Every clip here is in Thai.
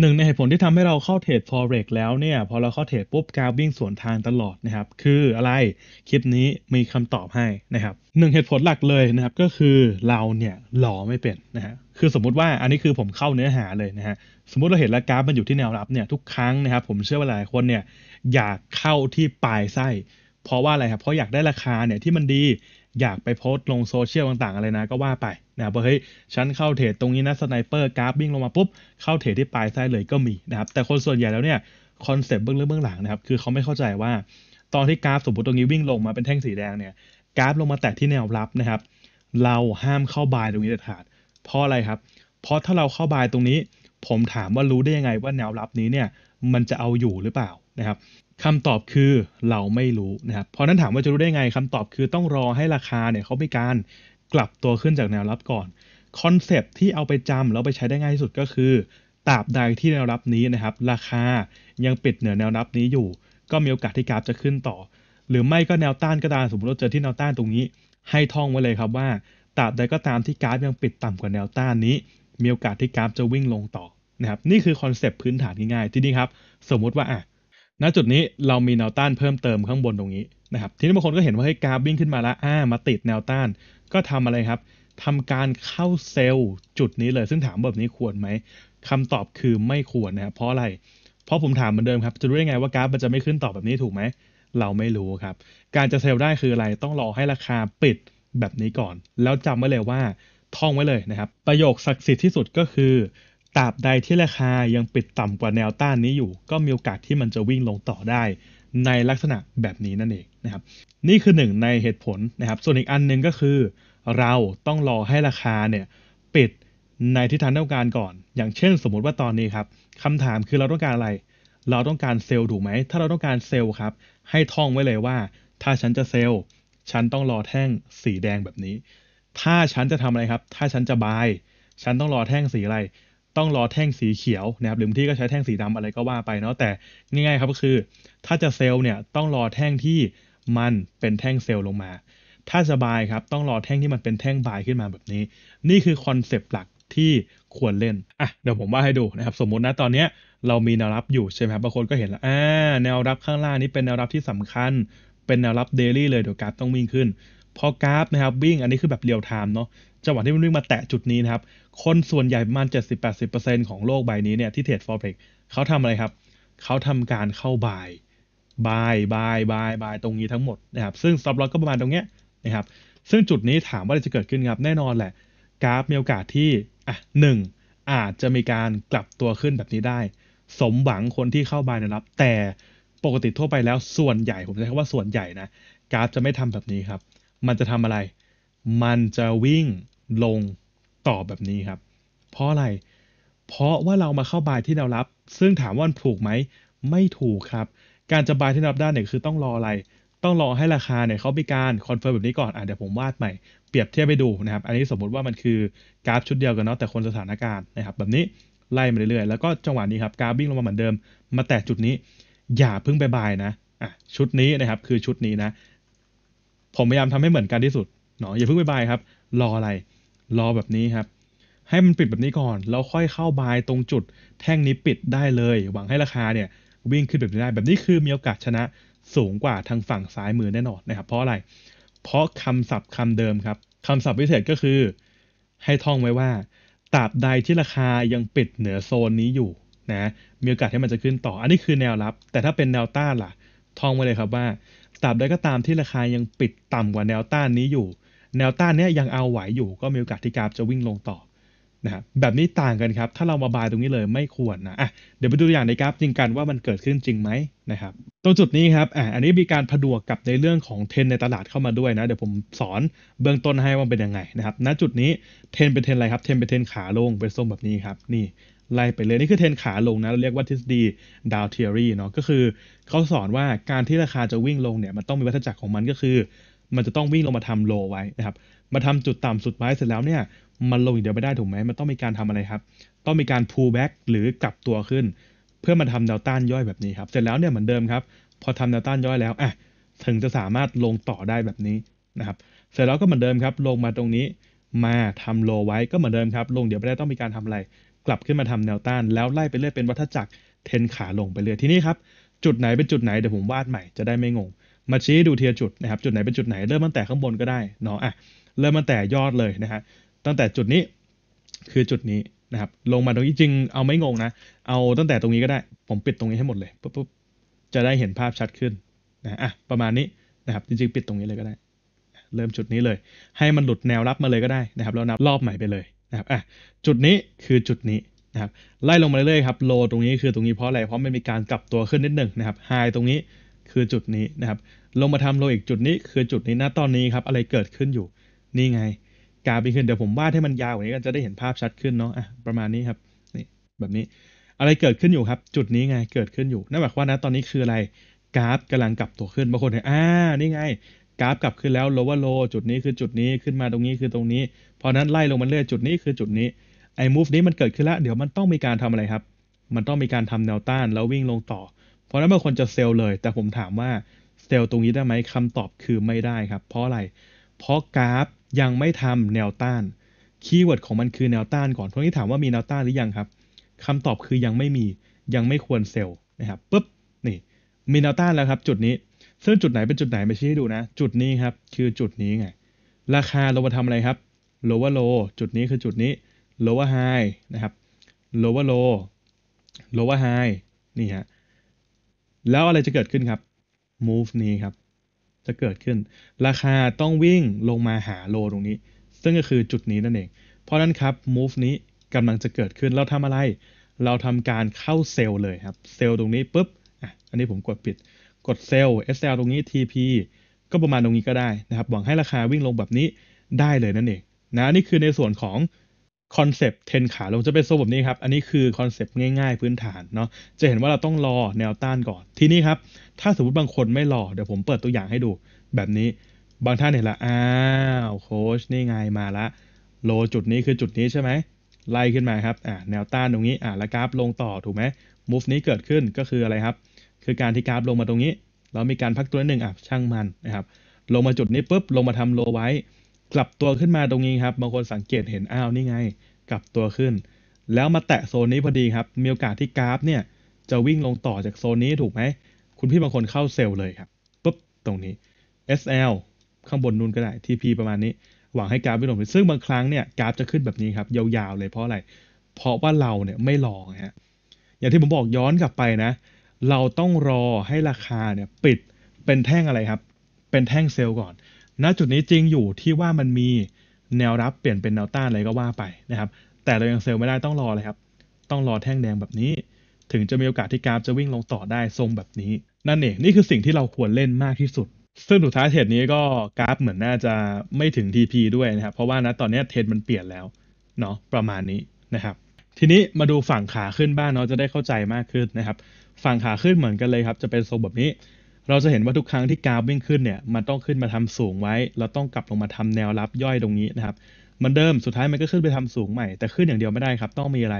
หนึ่งในเหตุผลที่ทำให้เราเข้าเทรด forex แล้วเนี่ยพอเราเข้าเทรดปุ๊บกรารวิ่งสวนทางตลอดนะครับคืออะไรคลิปนี้มีคำตอบให้นะครับหนึ่งเหตุผลหลักเลยนะครับก็คือเราเนี่ยหล่อไม่เป็นนะฮะคือสมมุติว่าอันนี้คือผมเข้าเนื้อหาเลยนะฮะสมมุติเราเห็นแล้วกราฟมันอยู่ที่แนวรับเนี่ยทุกครั้งนะครับผมเชื่อว่าหลายคนเนี่ยอยากเข้าที่ปลายไส้เพราะว่าอะไรครับเพราะอยากได้ราคาเนี่ยที่มันดีอยากไปโพสต์ลงโซเชียลต่างๆอะไรนะก็ว่าไปนะครับว่าเฮ้ยฉันเข้าเทรดตรงนี้นะสไนเปอร์กราฟวิ่งลงมาปุ๊บเข้าเทรดที่ปลายไส้เลยก็มีนะครับ แต่คนส่วนใหญ่แล้วเนี่ยคอนเซปต์เบื้องลึกเบื้องหลังนะครับคือเขาไม่เข้าใจว่าตอนที่กราฟสมมติตรงนี้วิ่งลงมาเป็นแท่งสีแดงเนี่ยกราฟลงมาแตะที่แนวรับนะครับ เราห้ามเข้าบายตรงนี้เด็ดขาดเพราะอะไรครับ เพราะถ้าเราเข้าบายตรงนี้ผมถามว่ารู้ได้ยังไงว่าแนวรับนี้เนี่ยมันจะเอาอยู่หรือเปล่านะครับคำตอบคือเราไม่รู้นะครับเพราะนั้นถามว่าจะรู้ได้ไง คำตอบคือต้องรอให้ราคาเนี่ยเขามีการกลับตัวขึ้นจากแนวรับก่อน คอนเซปที่เอาไปจำแล้วไปใช้ได้ง่ายที่สุดก็คือตราบใดที่แนวรับนี้ นะครับราคายังปิดเหนือแนวรับนี้อยู่ ก็มีโอกาสที่กราฟจะขึ้นต่อ หรือไม่ก็แนวต้านก็ตามสมมติเราเจอที่แนวต้านตรงนี้ ให้ท่องไว้เลยครับว่าตราบใดก็ตามที่กราฟยังปิดต่ำกว่าแนวต้านนี้ มีโอกาสที่กราฟจะวิ่งลงต่อนะครับนี่คือคอนเซปต์พื้นฐานง่ายๆที่นี่ครับสมมุติว่าอ่ะณจุดนี้เรามีแนวต้านเพิ่มเติมข้างบนตรงนี้นะครับทีนี้บางคนก็เห็นว่าให้กราฟวิ่งขึ้นมาแล้วอ่ามาติดแนวต้านก็ทำอะไรครับ ทำการเข้าเซลล์จุดนี้เลย ซึ่งถามแบบนี้ควรไหมคำตอบคือไม่ควรนะครับเพราะอะไร เพราะผมถามเหมือนเดิมครับ จะรู้ได้ไงว่ากราฟมันจะไม่ขึ้น ต่อแบบนี้ถูกไหม เราไม่รู้ครับ การจะเซลล์ได้คืออะไร ต้องรอให้ราคาปิดแบบนี้ก่อน แล้วจำไว้เลยว่าท่องไว้เลยนะครับ ประโยคศักดิ์สิทธิ์ที่สุดก็คือ ตราบใดที่ราคายังปิดต่ำกว่าแนวต้านนี้อยู่ ก็มีโอกาสที่มันจะวิ่งลงต่อได้ ในลักษณะแบบนี้นั่นเองนะครับนี่คือหนึ่งในเหตุผลนะครับ ส่วนอีกอันนึงก็คือ เราต้องรอให้ราคาเนี่ยปิดในทิศทางีต้องการก่อน อย่างเช่นสมมุติว่าตอนนี้ครับคำถามคือเราต้องการอะไร เราต้องการเซลล์ถูกไหม ถ้าเราต้องการเซลล์ครับ ให้ท่องไว้เลยว่า ถ้าฉันจะเซลล์ ฉันต้องรอแท่งสีแดงแบบนี้ ถ้าฉันจะทำอะไรครับ ถ้าฉันจะบาย ฉันต้องรอแท่งสีอะไร ต้องรอแท่งสีเขียวนะครับ หรือบางที่ก็ใช้แท่งสีดำอะไรก็ว่าไปเนาะ แต่ง่ายๆครับก็คือ ถ้าจะเซลล์เนี่ยต้องรอแท่งที่มันเป็นแท่งเซลล์ลงมา ถ้าสบายครับ ต้องรอแท่งที่มันเป็นแท่งบายขึ้นมาแบบนี้ นี่คือคอนเซปต์หลักที่ควรเล่น อ่ะ เดี๋ยวผมว่าให้ดูนะครับ สมมตินะตอนนี้เรามีแนวรับอยู่ใช่ไหมครับบางคนก็เห็นแล้ว อ่า แนวรับข้างล่างนี้เป็นแนวรับที่สำคัญ เป็นแนวรับเดลี่เลยเดี๋ยวกราฟต้องวิ่งขึ้น พอกราฟนะครับวิ่งอันนี้คือแบบเรียวไทม์เนาะ จังหวะที่มันวิ่งมาแตะจุดนี้นะครับ คนส่วนใหญ่ประมาณ70-80%ของโลกใบนี้เนี่ยที่เทรดฟอร์เร็กเขาทำอะไรครับ เขาทำการเข้าบายบาย บาย บาย บายตรงนี้ทั้งหมดนะครับ ซึ่งซับล็อกก็ประมาณตรงเนี้ยนะครับ ซึ่งจุดนี้ถามว่าอะไรจะเกิดขึ้นครับ แน่นอนแหละ กราฟมีโอกาสที่ อ่ะหนึ่งอาจจะมีการกลับตัวขึ้นแบบนี้ได้ สมหวังคนที่เข้าบายนะครับ แต่ปกติทั่วไปแล้ว ส่วนใหญ่ ผมใช้คำว่าส่วนใหญ่นะ กราฟจะไม่ทำแบบนี้ครับ มันจะทำอะไร มันจะวิ่งลงต่อแบบนี้ครับ เพราะอะไร เพราะว่าเรามาเข้าบายที่แนวรับ ซึ่งถามว่ามันถูกไหม ไม่ถูกครับการจะบายที่รับได้เนี่ยคือต้องรออะไร ต้องรอให้ราคาเนี่ยเขามีการคอนเฟิร์มแบบนี้ก่อนอ่ะเดี๋ยวผมวาดใหม่ เปรียบเทียบไปดูนะครับ อันนี้สมมุติว่ามันคือ กราฟชุดเดียวกันเนาะแต่คนสถานการณ์นะครับแบบนี้ ไล่มาเรื่อยๆ แล้วก็จังหวะนี้ครับ กราฟวิ่งลงมาเหมือนเดิม มาแตะจุดนี้ อย่าเพิ่งไปบายนะอ่ะชุดนี้นะครับคือชุดนี้นะผมพยายามทำให้เหมือนกันที่สุดเนาะอย่าเพิ่งไปบายครับรออะไร รอแบบนี้ครับให้มันปิดแบบนี้ก่อนแล้วค่อยเข้าบายตรงจุด แท่งนี้ปิดได้เลยหวังให้ราคาเนี่ยวิ่งขึ้นแบบนี้ได้แบบนี้คือมีโอกาสชนะ สูงกว่าทางฝั่งซ้ายมือแน่นอนนะครับเพราะอะไร เพราะคำศัพท์คำเดิมครับ คำศัพท์พิเศษก็คือ ให้ท่องไว้ว่าตราบใดที่ราคายังปิดเหนือโซนนี้อยู่นะมีโอกาสที่มันจะขึ้นต่อ อันนี้คือแนวรับ แต่ถ้าเป็นแนวต้านล่ะท่องไว้เลยครับว่าตราบใดก็ตามที่ราคายังปิดต่ำกว่าแนวต้านนี้อยู่ แนวต้านนี้ยังเอาไหวอยู่ ก็มีโอกาสที่กราฟจะวิ่งลงต่อนะแบบนี้ต่างกันครับ ถ้าเรามาบายตรงนี้เลยไม่ควรนะอ่ะเดี๋ยวไปดูตัวอย่างในกราฟจริงกันว่ามันเกิดขึ้นจริงไหมนะครับ ตรงจุดนี้ครับอ่ะอันนี้มีการผดวกกับในเรื่องของเทนในตลาดเข้ามาด้วยนะ เดี๋ยวผมสอนเบื้องต้นให้ว่าเป็นยังไง นะครับ ณ จุดนี้เทนเป็นเทนอะไรครับ เทนเป็นเทนขาลงเป็นทรงแบบนี้ครับ นี่ไล่ไปเลยนี่คือเทนขาลงนะเราเรียกว่าทฤษฎีดาวเทอรี่เนาะ ก็คือเขาสอนว่าการที่ราคาจะวิ่งลงเนี่ยมันต้องมีวัฏจักรของมันก็คือ มันจะต้องวิ่งลงมาทำโลไว้นะครับ มาทำจุดต่ำสุดไว้เสร็จแล้วเนี่ยมันลงอย่างเดียวไม่ได้ถูกไหมมันต้องมีการทำอะไรครับ ต้องมีการ pull back หรือกลับตัวขึ้นเพื่อมาทำแนวต้านย่อยแบบนี้ครับ เสร็จแล้วเนี่ยเหมือนเดิมครับ พอทำแนวต้านย่อยแล้วอ่ะถึงจะสามารถลงต่อได้แบบนี้นะครับ เสร็จแล้วก็เหมือนเดิมครับ ลงมาตรงนี้ มาทำโลไว้ก็เหมือนเดิมครับ ลงเดี๋ยวไม่ได้ต้องมีการทำอะไร กลับขึ้นมาทำแนวต้าน แล้วไล่ไปเรื่อยเป็นวัฏจักรเทนขาลงไปเรื่อย ที่นี่ครับจุดไหนเป็นจุดไหนเดี๋ยวผมวาดใหม่จะได้ไม่งง มาชี้ดูเทียจุดนะครับ จุดไหนเป็นจุดไหนเริ่มตั้งแต่ข้างบนก็ได้เนาะอ่ะเริ่มตั้งแต่ยอดเลยนะฮะตั้งแต่จุดนี้คือจุดนี้นะครับ ลงมาตรงนี้จริงเอาไม่งงนะเอาตั้งแต่ตรงนี้ก็ได้ ผมปิดตรงนี้ให้หมดเลยปุ๊บปุ๊บจะได้เห็นภาพชัดขึ้นนะอ่ะประมาณนี้นะครับจริง ๆ ปิดตรงนี้เลยก็ได้ เริ่มจุดนี้เลย ให้มันหลุดแนวรับมาเลยก็ได้นะครับแล้วนับรอบใหม่ไปเลยนะครับอ่ะจุดนี้คือจุดนี้นะครับ ไล่ลงมาเรื่อยๆครับโลตรงนี้คือตรงนี้เพราะอะไรเพราะมันมีการกลับตัวขึ้นนิดหนึ่งนะครับไฮตรงนี้คือจุดนี้นะครับ ลงมาทำโลอีกจุดนี้ คือจุดนี้นะตอนนี้ครับ อะไรเกิดขึ้นอยู่นี่ไงกาไปขึ้น เดี๋ยวผมวาดให้มันยาวกว่านี้ก็จะได้เห็นภาพชัดขึ้นเนาะอ่ะประมาณนี้ครับนี่แบบนี้ อะไรเกิดขึ้นอยู่ครับจุดนี้ไง เกิดขึ้นอยู่นั่นหมายความว่านะตอนนี้คืออะไรกราฟ กำลังกลับตัวขึ้นบางคนเห็นอ่านี่ไงกราฟกลับขึ้นแล้ว lower low จุดนี้คือจุดนี้ขึ้นมาตรงนี้คือตรงนี้พอนั้นไล่ลงมาเรื่อยจุดนี้คือจุดนี้ไอ้ move นี้มันเกิดขึ้นแล้วเดี๋ยวมันต้องมีการทำอะไรครับ มันต้องมีการทำแนวต้านแล้ววิ่งลงต่อเพราะนั้นบางคนจะเซลล์เลย แต่ผมถามว่าเซลล์ตรงนี้ได้ไหมคำตอบคือไม่ได้ครับ เพราะอะไรเพราะกราฟยังไม่ทำแนวต้านคีย์เวิร์ดของมันคือแนวต้านก่อนทุกที่ถามว่ามีแนวต้านหรือยังครับ คำตอบคือยังไม่มี ยังไม่ควรเซลล์นะครับปุ๊บ นี่ มีแนวต้านแล้วครับจุดนี้ซึ่งจุดไหนเป็นจุดไหนมาชี้ให้ดูนะ จุดนี้ครับ คือจุดนี้ไง ราคาเรามาทำอะไรครับ lower low จุดนี้ คือจุดนี้ lower high นะครับ lower low lower high นี่ฮะ แล้วอะไรจะเกิดขึ้นครับ move นี้ครับจะเกิดขึ้น ราคาต้องวิ่งลงมาหาโลตรงนี้ ซึ่งก็คือจุดนี้นั่นเอง เพราะนั้นครับ move นี้กำลังจะเกิดขึ้น เราทำอะไร เราทำการเข้าเซลเลยครับ เซลตรงนี้ปุ๊บ อ่ะ อันนี้ผมกดปิด กดเซลล์ SL ตรงนี้ TP ก็ประมาณตรงนี้ก็ได้นะครับ หวังให้ราคาวิ่งลงแบบนี้ได้เลยนั่นเองนะนี่คือในส่วนของคอนเซปต์เทนขาลงจะเป็นโซ่แบบนี้ครับ อันนี้คือคอนเซปต์ง่ายๆ พื้นฐานเนาะจะเห็นว่าเราต้องรอแนวต้านก่อนทีนี้ครับ ถ้าสมมติบางคนไม่รอเดี๋ยวผมเปิดตัวอย่างให้ดู แบบนี้บางท่านเห็นละอ้าว โค้ชนี่ไงมาละโลจุดนี้คือจุดนี้ใช่ไหมไล่ขึ้นมาครับอ่าแนวต้านตรงนี้อ่าแล้วกราฟลงต่อถูกไหมมูฟนี้เกิดขึ้นก็คืออะไรครับคือการที่กราฟลงมาตรงนี้ เรามีการพักตัวหนึ่งอ่ะช่างมันนะครับ ลงมาจุดนี้ปุ๊บลงมาทำโลไว้กลับตัวขึ้นมาตรงนี้ครับบางคนสังเกตเห็นอ้าวนี่ไง กลับตัวขึ้น แล้วมาแตะโซนนี้พอดีครับ มีโอกาสที่กราฟเนี่ยจะวิ่งลงต่อจากโซนนี้ถูกไหมคุณพี่บางคนเข้าเซลล์เลยครับปุ๊บตรงนี้ SL ข้างบนนู้นก็ได้ TP ประมาณนี้หวังให้กราฟวิ่งลงซึ่งบางครั้งเนี่ยกราฟจะขึ้นแบบนี้ครับ ยาวๆเลยเพราะอะไรเพราะว่าเราเนี่ยไม่รอฮะอย่างที่ผมบอกย้อนกลับไปนะ เราต้องรอให้ราคาเนี่ยปิดเป็นแท่งอะไรครับเป็นแท่งเซลล์ก่อนณจุดนี้จริงอยู่ที่ว่ามันมีแนวรับเปลี่ยนเป็นแนวต้านอะไรก็ว่าไปนะครับ แต่เรายังเซลล์ไม่ได้ต้องรอเลยครับต้องรอ แท่งแดงแบบนี้ ถึงจะมีโอกาสที่กราฟจะวิ่งลงต่อได้ทรงแบบนี้ นั่นเองนี่คือสิ่งที่เราควรเล่นมากที่สุด ซึ่งสุดท้ายเทรดนี้ก็ กราฟเหมือนน่าจะไม่ถึง TP ด้วยนะครับเพราะว่านะตอนนี้เทรดมันเปลี่ยนแล้วเนาะประมาณนี้นะครับ ทีนี้มาดูฝั่งขาขึ้นบ้างเนาะจะได้เข้าใจมากขึ้นนะครับ ฝั่งขาขึ้นเหมือนกันเลยครับจะเป็นทรงแบบนี้เราจะเห็นว่าทุกครั้งที่กราฟวิ่งขึ้นเนี่ยมันต้องขึ้นมาทำสูงไว้ เราต้องกลับลงมาทำแนวรับย่อยตรงนี้นะครับ มันเดิมสุดท้ายมันก็ขึ้นไปทำสูงใหม่แต่ขึ้นอย่างเดียวไม่ได้ครับ ต้องมีอะไร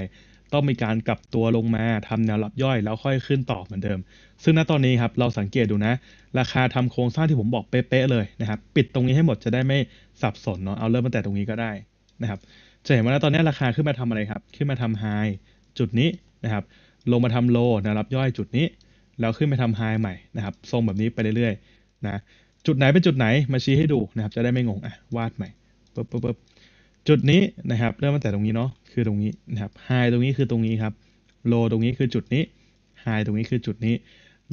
ต้องมีการกลับตัวลงมาทำแนวรับย่อย แล้วค่อยขึ้นต่อเหมือนเดิม ซึ่งณตอนนี้ครับเราสังเกตดูนะ ราคาทำโครงสร้างที่ผมบอกเป๊ะเลยนะครับปิดตรงนี้ให้หมดจะได้ไม่สับสนเนาะเอาเริ่มตั้งแต่ตรงนี้ก็ได้นะครับจะเห็นว่าณตอนนี้ราคาขึ้นมาทำอะไรครับขึ้นมาทำไฮจุดนี้นะครับลงมาทำโลแนวรับย่อยจุดนี้แล้วขึ้นไปทำไฮใหม่นะครับทรงแบบนี้ไปเรื่อยๆนะจุดไหนเป็นจุดไหนมาชี้ให้ดูนะครับจะได้ไม่งงอ่ะวาดใหม่ปึ๊บปึ๊บป๊บจุดนี้นะครับเริ่มตั้งแต่ตรงนี้เนาะคือตรงนี้นะครับไฮตรงนี้คือตรงนี้ครับโลตรงนี้คือจุดนี้ไฮตรงนี้คือจุดนี้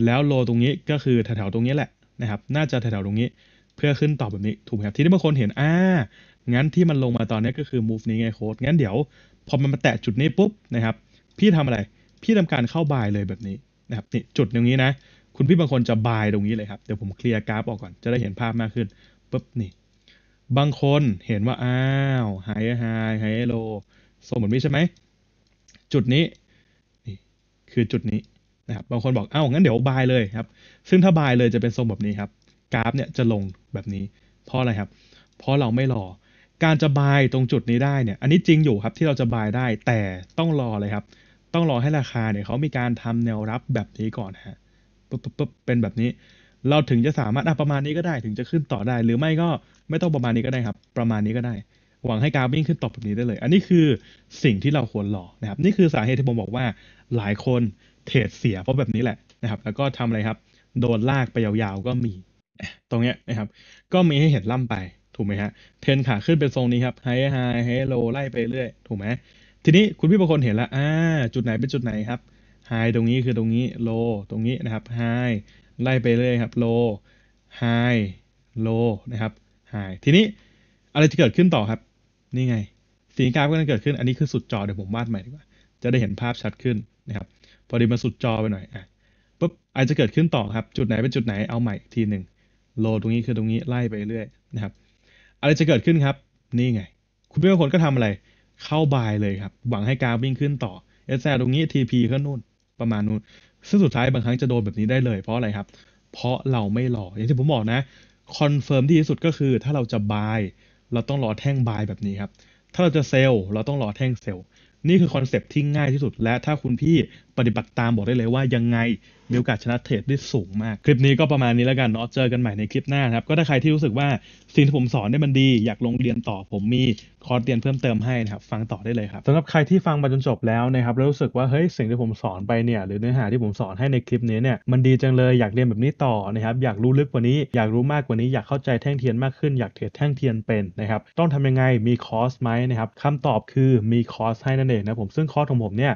แล้วโลตรงนี้ก็คือแถวๆตรงนี้แหละนะครับน่าจะแถวๆตรงนี้ เพื่อขึ้นต่อแบบนี้ถูกไหมครับทีนี้บางคนเห็นอ่างั้นที่มันลงมาตอนนี้ก็คือ move นี้ไงโค้ดงั้นเดี๋ยว พอมันมาแตะจุดนี้ปุ๊บนะครับ พี่ทำอะไรพี่ทำการเข้าบายเลยแบบนี้นะครับจุดตรงนี้นะ คุณพี่บางคนจะบายตรงนี้เลยครับ เดี๋ยวผมเคลียร์กราฟ ออกก่อนจะได้เห็นภาพมากขึ้นปุ๊บนี่บางคนเห็นว่าอ้าวไฮไฮไฮโลโซนเหมือนนี้ใช่ไหมจุดนี้ นี่คือจุดนี้นะครับบางคนบอกเอ้างั้นเดี๋ยวบายเลยครับ ซึ่งถ้าบายเลยจะเป็นทรงแบบนี้ครับ กราฟเนี่ยจะลงแบบนี้เพราะอะไรครับ เพราะเราไม่รอการจะบายตรงจุดนี้ได้เนี่ยอันนี้จริงอยู่ครับที่เราจะบายได้แต่ต้องรอเลยครับต้องรอให้ราคาเนี่ยเขามีการทำแนวรับแบบนี้ก่อนฮะปุ๊บปุ๊บเป็นแบบนี้ เราถึงจะสามารถอ่ะประมาณนี้ก็ได้ถึงจะขึ้นต่อได้ หรือไม่ก็ไม่ต้องประมาณนี้ก็ได้ครับ ประมาณนี้ก็ได้ หวังให้กราฟวิ่งขึ้นต่อแบบนี้ได้เลย อันนี้คือสิ่งที่เราควรรอนะครับนี่คือสาเหตุที่ผมบอกว่าหลายคน เทรดเสียเพราะแบบนี้แหละนะครับ แล้วก็ทำอะไรครับ โดนลากไปยาวๆ ก็มี ตรงเนี้ยนะครับก็มีให้เห็นล่ำไปถูกไหมฮะเทรนขาขึ้นเป็นทรงนี้ครับไฮ ไฮไฮโลไล่ไปเรื่อย ถูกไหมทีนี้คุณพี่บางคนเห็นแล้วอ่า จุดไหนเป็นจุดไหนครับ ไฮตรงนี้คือตรงนี้ โลตรงนี้นะครับ ไฮไล่ไปเรื่อยครับ โล ไฮ โลนะครับ ไฮ ทีนี้อะไรจะเกิดขึ้นต่อครับ นี่ไงสีกราฟก็จะเกิดขึ้น อันนี้คือสุดจอเดี๋ยวผมวาดใหม่ดีกว่า จะได้เห็นภาพชัดขึ้นนะครับ พอดีมาสุดจอไปหน่อย อ่ะปุ๊บอะไรจะเกิดขึ้นต่อครับ จุดไหนเป็นจุดไหนเอาใหม่ทีหนึ่งโลตรงนี้คือตรงนี้ไล่ไปเรื่อยนะครับ อะไรจะเกิดขึ้นครับ นี่ไง คุณพี่บางคนก็ทำอะไรเข้าบายเลยครับ หวังให้การวิ่งขึ้นต่อเอสแตรงนี้ทีพีก็นู่นประมาณนู่นซึ่งสุดท้ายบางครั้งจะโดนแบบนี้ได้เลย เพราะอะไรครับ เพราะเราไม่รอ อย่างที่ผมบอกนะคอนเฟิร์มที่สุดก็คือถ้าเราจะบายเราต้องรอแท่งบายแบบนี้ครับ ถ้าเราจะเซล์เราต้องรอแท่งเซล์นี่คือคอนเซปที่ง่ายที่สุด และถ้าคุณพี่ปฏิบัติตามบอกได้เลยว่ายังไงมีโอกาสชนะเทรดได้สูงมาก คลิปนี้ก็ประมาณนี้แล้วกันเนาะเจอกันใหม่ในคลิปหน้าครับก็ถ้าใครที่รู้สึกว่าสิ่งที่ผมสอนได้มันดี อยากลงเรียนต่อผมมีคอร์สเรียนเพิ่มเติมให้นะครับฟังต่อได้เลยครับสำหรับใครที่ฟังมาจนจบแล้วนะครับแล้วรู้สึกว่าเฮ้ยสิ่งที่ผมสอนไปเนี่ยหรือเนื้อหาที่ผมสอนให้ในคลิปนี้เนี่ยมันดีจังเลยอยากเรียนแบบนี้ต่อนะครับอยากรู้ลึกกว่านี้อยากรู้มากกว่านี้ อยากเข้าใจแท่งเทียนมากขึ้นอยากเทรดแท่งเทียนเป็นนะครับต้องทำยังไงมีคอร์สไหมนะครับคำตอบคือมีคอร์สให้นั่นเองนะผมซึ่งคอร์สของผมเนี่ย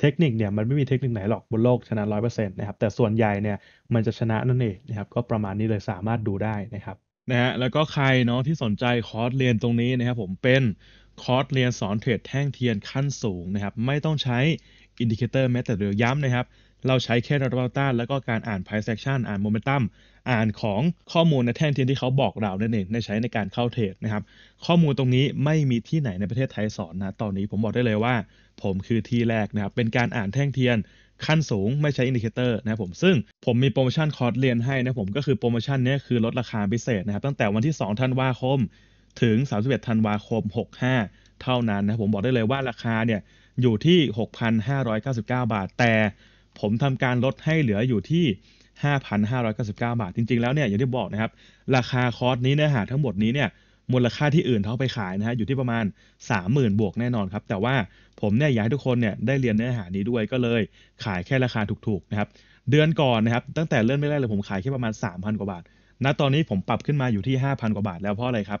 เทคนิคเนี่ยมันไม่มีเทคนิคไหนหรอกบนโลกชนะร้อยเปอร์เซ็นต์นะครับแต่ส่วนใหญ่เนี่ย มันจะชนะนั่นเองนะครับก็ประมาณนี้เลยสามารถดูได้นะครับนะฮะแล้วก็ใครเนาะที่สนใจคอร์สเรียนตรงนี้นะครับผมเป็นคอร์สเรียนสอนเทรดแท่งเทียนขั้นสูงนะครับ ไม่ต้องใช้อินดิเคเตอร์แม้แต่เดียวย้ำนะครับเราใช้แค่ระดับต้านแล้วก็การอ่าน price action อ่านโมเมนตัมอ่านของข้อมูลในแท่งเทียนที่เขาบอกเรานั่นเองในใช้ในการเข้าเทรดนะครับข้อมูลตรงนี้ไม่มีที่ไหนในประเทศไทยสอนนะตอนนี้ผมบอกได้เลยว่า ผมคือที่แรกนะครับเป็นการอ่านแท่งเทียน ขั้นสูงไม่ใช้อินดิเคเตอร์นะผมซึ่ง ผมมีโปรโมชั่นคอร์สเรียนให้นะผมก็คือโปรโมชั่นนี้คือลดราคาพิเศษนะครับตั้งแต่วันที่2ธันวาคม ถึง31ธันวาคม 65 เท่านั้นนะผมบอกได้เลยว่าราคาเนี่ยอยู่ที่6,599บาทแต่ผมทำการลดให้เหลืออยู่ที่ 5,599 บาท จริงๆ แล้วเนี่ยอย่างที่บอกนะครับ ราคาคอร์สนี้เนื้อหาทั้งหมดนี้เนี่ย มูลค่าที่อื่นเขาไปขายนะฮะอยู่ที่ประมาณ30,000 บวกแน่นอนครับ แต่ว่าผมเนี่ยอยากให้ทุกคนเนี่ยได้เรียนเนื้อหานี้ด้วยก็เลยขายแค่ราคาถูกๆ นะครับ เดือนก่อนนะครับตั้งแต่เริ่มไม่แรกเลยผมขายแค่ประมาณ 3,000 กว่าบาท ณ ตอนนี้ผมปรับขึ้นมาอยู่ที่ 5,000 กว่าบาท แล้วเพราะอะไรครับ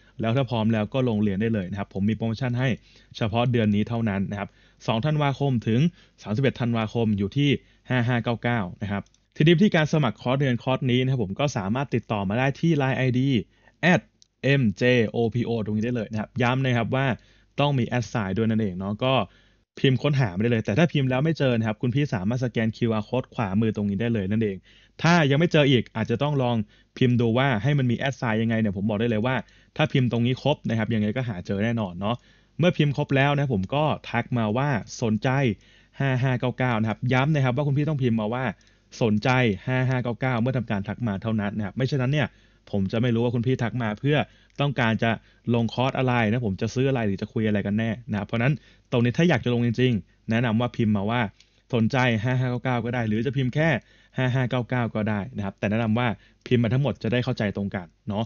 แล้วถ้าพร้อมแล้วก็ลงเรียนได้เลยนะครับผมมีโปรโมชั่นให้เฉพาะเดือนนี้เท่านั้นนะครับ 2 ธันวาคมถึง 31 ธันวาคมอยู่ที่ 5599 นะครับ ทีนี้ที่การสมัครคอร์สเรียนคอร์สนี้นะครับผมก็สามารถติดต่อมาได้ที่ Line ID at mjopo ตรงนี้ได้เลยนะครับ ย้ำนะครับว่าต้องมีแอดสายด้วยนั่นเองเนาะก็พิมพ์ค้นหาไม่ได้เลยแต่ถ้าพิมพ์แล้วไม่เจอนะครับ คุณพี่สามารถสแกน QR code ขวามือตรงนี้ได้เลยนั่นเอง ถ้ายังไม่เจออีก อาจจะต้องลองพิมพ์ดูว่าให้มันมีแอดไซน์ยังไงเนี่ยผมบอกได้เลยว่าถ้าพิมพ์ตรงนี้ครบนะครับยังไงก็หาเจอแน่นอนเนาะเมื่อพิมพ์ครบแล้วนะผมก็ทักมาว่าสนใจ 5599 นะครับย้ำนะครับ ว่าคุณพี่ต้องพิมพ์มาว่าสนใจ 5599 เมื่อทำการทักมาเท่านั้นนะครับไม่เช่นนั้นเนี่ยผมจะไม่รู้ว่าคุณพี่ทักมาเพื่อต้องการจะลงคอร์สอะไรนะผมจะซื้ออะไร หรือจะคุยอะไรกันแน่นะเพราะนั้นตรงนี้ถ้าอยากจะลงจริงๆ แนะนำว่าพิมพ์มาว่าสนใจ 5599ก็ได้ หรือจะพิมพ์แค่ 5599 ก็ได้นะครับแต่แนะนำว่าพิมพ์มาทั้งหมดจะได้เข้าใจตรงกันเนาะ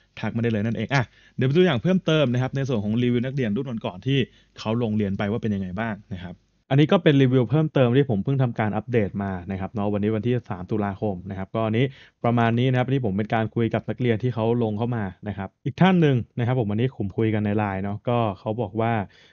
ทักมาได้เลยนั่นเองอ่ะเดี๋ยวไปดูอย่างเพิ่มเติมนะครับในส่วนของรีวิวนักเรียนรุ่นก่อนที่เขาลงเรียนไปว่าเป็นยังไงบ้างนะครับอันนี้ก็เป็นรีวิวเพิ่มเติม ที่ผมเพิ่งทำการอัปเดตมานะครับเนาะวันนี้วันที่ 3 ตุลาคมนะครับก็นี้ประมาณนี้นะครับที่ผมเป็นการคุยกับนักเรียนที่เขาลงเข้ามานะครับอีกท่านหนึ่งนะครับผมวันนี้ผมคุยกันในไลน์เนาะก็เขาบอกว่า